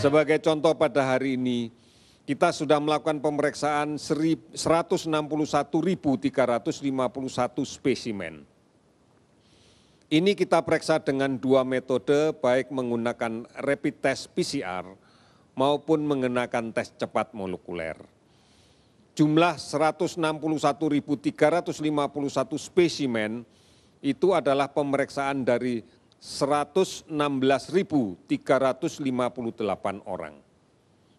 Sebagai contoh pada hari ini, kita sudah melakukan pemeriksaan 161.351 spesimen. Ini kita periksa dengan dua metode, baik menggunakan rapid test PCR maupun mengenakan tes cepat molekuler jumlah 161.351 spesimen itu adalah pemeriksaan dari 116.358 orang.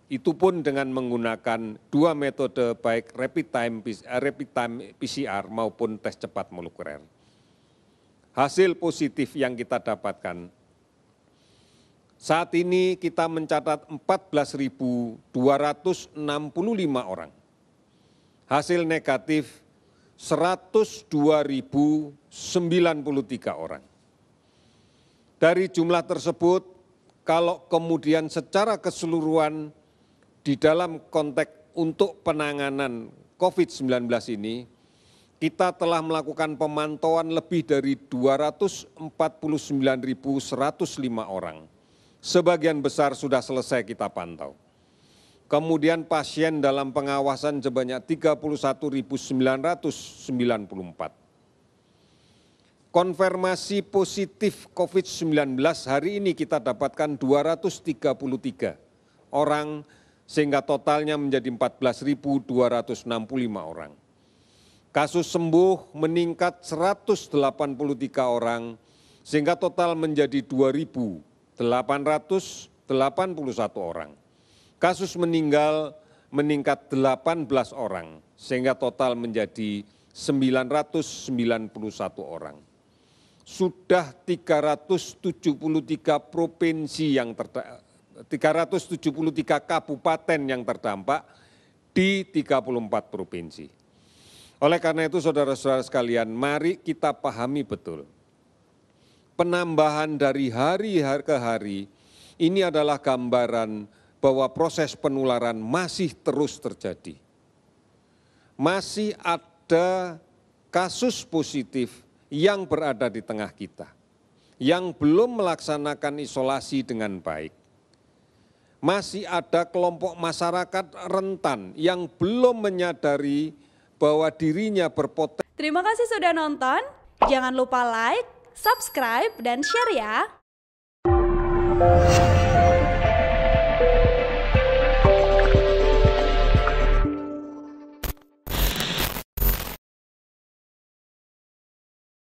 Itu pun dengan menggunakan dua metode baik rapid time, eh, rapid time PCR maupun tes cepat molekuler. Hasil positif yang kita dapatkan saat ini kita mencatat 14.265 orang hasil negatif 102.093 orang. Dari jumlah tersebut, kalau kemudian secara keseluruhan di dalam konteks untuk penanganan COVID-19 ini, kita telah melakukan pemantauan lebih dari 249.105 orang. Sebagian besar sudah selesai kita pantau kemudian pasien dalam pengawasan sebanyak tiga puluh satu sembilan ratus sembilan puluh empat konfirmasi positif covid 19 hari ini kita dapatkan dua ratus tiga puluh tiga orang sehingga totalnya menjadi empat belas dua ratus enam puluh lima orang kasus sembuh meningkat 183 orang sehingga total menjadi 2.881 orang kasus meninggal meningkat delapan orang sehingga total menjadi sembilan orang sudah tiga ratus tujuh puluh tiga provinsi yang tiga ratus tujuh puluh tiga kabupaten yang terdampak di 34 provinsi. Oleh karena itu saudara-saudara sekalian, mari kita pahami betul. Penambahan dari hari ke hari ini adalah gambaran bahwa proses penularan masih terus terjadi. Masih ada kasus positif yang berada di tengah kita, yang belum melaksanakan isolasi dengan baik. Masih ada kelompok masyarakat rentan yang belum menyadari bahwa dirinya berpotensi. Terima kasih sudah nonton. Jangan lupa like, subscribe, dan share ya.